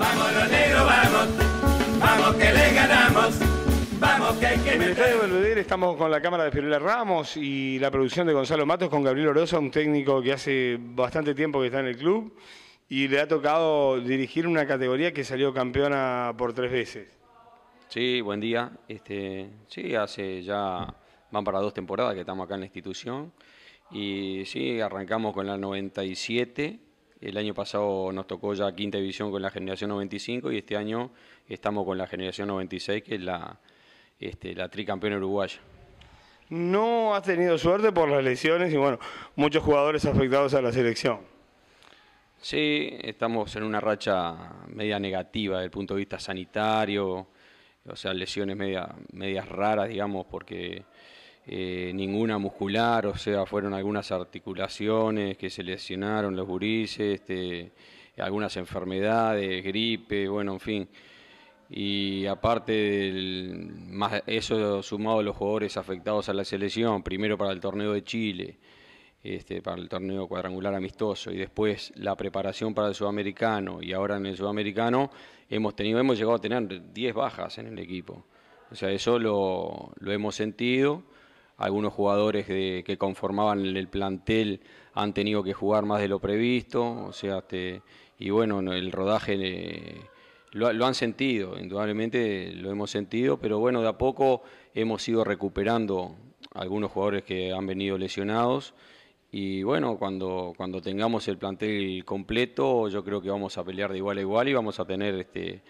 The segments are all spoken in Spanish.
Vamos los negros, vamos, vamos que le ganamos. Vamos que hay que en el Estadio estamos con la cámara de Fiorella Ramos y la producción de Gonzalo Matos con Gabriel Orosa, un técnico que hace bastante tiempo que está en el club y le ha tocado dirigir una categoría que salió campeona por tres veces. Sí, buen día. Este, sí, hace ya van para dos temporadas que estamos acá en la institución y sí, arrancamos con la 97 el año pasado nos tocó ya quinta división con la generación 95 y este año estamos con la generación 96, que es la, este, la tricampeona uruguaya. No has tenido suerte por las lesiones y bueno, muchos jugadores afectados a la selección. Sí, estamos en una racha media negativa desde el punto de vista sanitario, o sea, lesiones media, medias raras, digamos, porque eh, ninguna muscular, o sea, fueron algunas articulaciones que se lesionaron los gurises, este, algunas enfermedades, gripe, bueno, en fin. Y aparte, del, más eso sumado a los jugadores afectados a la selección, primero para el torneo de Chile, este, para el torneo cuadrangular amistoso y después la preparación para el sudamericano y ahora en el sudamericano hemos tenido hemos llegado a tener 10 bajas en el equipo o sea eso lo, lo hemos sentido algunos jugadores que conformaban el plantel han tenido que jugar más de lo previsto, o sea, este, y bueno, el rodaje eh, lo, han sentido, indudablemente lo hemos sentido, pero bueno, de a poco hemos ido recuperando algunos jugadores que han venido lesionados. Y bueno, cuando, cuando tengamos el plantel completo, yo creo que vamos a pelear de igual a igual y vamos a tener este,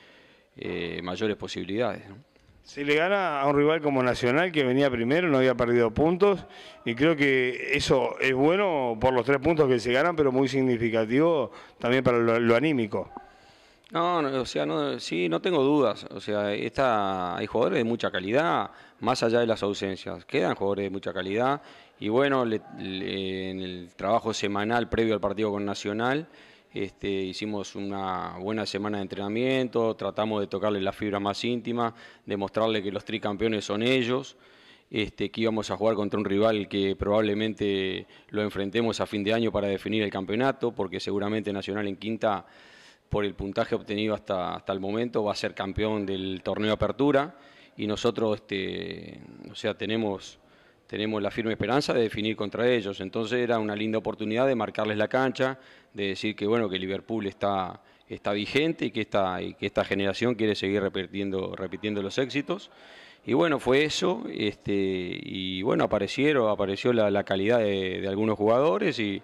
eh, mayores posibilidades. ¿no? Se le gana a un rival como Nacional que venía primero, no había perdido puntos y creo que eso es bueno por los tres puntos que se ganan, pero muy significativo también para lo, anímico. No, o sea, no, sí, no tengo dudas. O sea, esta, hay jugadores de mucha calidad, más allá de las ausencias. Quedan jugadores de mucha calidad y bueno, en el trabajo semanal previo al partido con Nacional este, hicimos una buena semana de entrenamiento, tratamos de tocarle la fibra más íntima, demostrarle que los tricampeones son ellos, este, que íbamos a jugar contra un rival que probablemente lo enfrentemos a fin de año para definir el campeonato, porque seguramente Nacional en quinta, por el puntaje obtenido hasta, hasta el momento, va a ser campeón del torneo apertura y nosotros, este, o sea, tenemos tenemos la firme esperanza de definir contra ellos. Entonces era una linda oportunidad de marcarles la cancha, de decir que bueno, que Liverpool está, está vigente y que esta, y que esta generación quiere seguir repitiendo, repitiendo los éxitos. Y bueno, fue eso, este, y bueno, aparecieron, apareció la, calidad de, algunos jugadores y,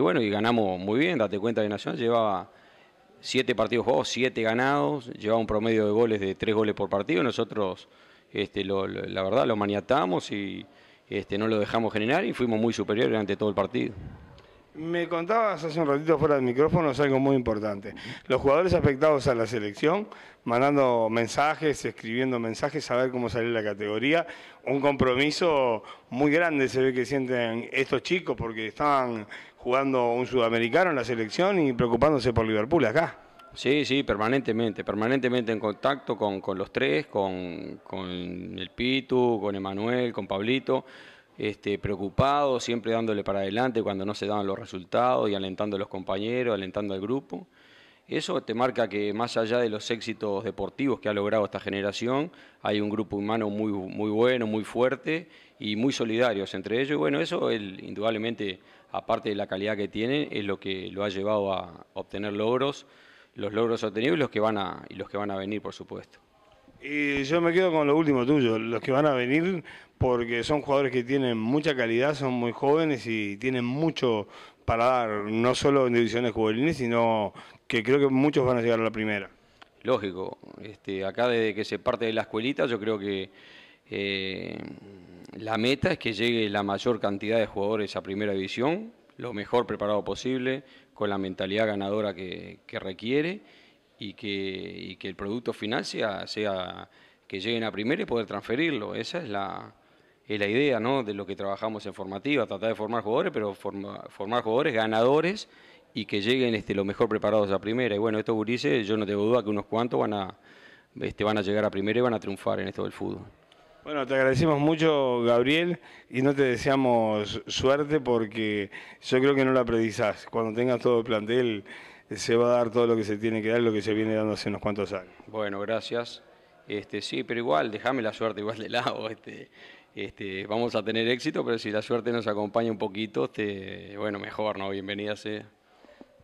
bueno, y ganamos muy bien, date cuenta que Nacional llevaba siete partidos jugados, siete ganados, llevaba un promedio de goles de tres goles por partido. Nosotros, este, la verdad, lo maniatamos y, este, no lo dejamos generar y fuimos muy superiores durante todo el partido. Me contabas hace un ratito fuera del micrófono algo muy importante. Los jugadores afectados a la selección, mandando mensajes, escribiendo mensajes, saber cómo salir la categoría. Un compromiso muy grande se ve que sienten estos chicos porque estaban jugando un sudamericano en la selección y preocupándose por Liverpool acá. Sí, sí, permanentemente, permanentemente en contacto con, los tres, con, el Pitu, con Emanuel, con Pablito, este, preocupado, siempre dándole para adelante cuando no se dan los resultados y alentando a los compañeros, alentando al grupo. Eso te marca que más allá de los éxitos deportivos que ha logrado esta generación, hay un grupo humano muy, muy bueno, muy fuerte y muy solidarios entre ellos. Y bueno, eso indudablemente, aparte de la calidad que tiene, es lo que lo ha llevado a obtener logros los logros obtenidos y los que van a, y los que van a venir, por supuesto. Y yo me quedo con lo último tuyo, los que van a venir porque son jugadores que tienen mucha calidad, son muy jóvenes y tienen mucho para dar, no solo en divisiones juveniles, sino que creo que muchos van a llegar a la primera. Lógico, este, acá desde que se parte de la escuelita yo creo que eh, la meta es que llegue la mayor cantidad de jugadores a primera división, lo mejor preparado posible, con la mentalidad ganadora que, requiere y que, que, el producto final sea, que lleguen a primera y poder transferirlo. Esa es la, idea ¿no? de lo que trabajamos en formativa, tratar de formar jugadores, pero formar jugadores ganadores y que lleguen este, lo mejor preparados a primera. Y bueno, esto, gurises, yo no tengo duda que unos cuantos van a, este, van a llegar a primera y van a triunfar en esto del fútbol. Bueno, te agradecemos mucho, Gabriel, y no te deseamos suerte porque yo creo que no la predizás. Cuando tengas todo el plantel, se va a dar todo lo que se tiene que dar, lo que se viene dando hace unos cuantos años. Bueno, gracias. Este, sí, pero igual, déjame la suerte igual de lado. Este, este, vamos a tener éxito, pero si la suerte nos acompaña un poquito, este, bueno, mejor, ¿no? Bienvenida sea.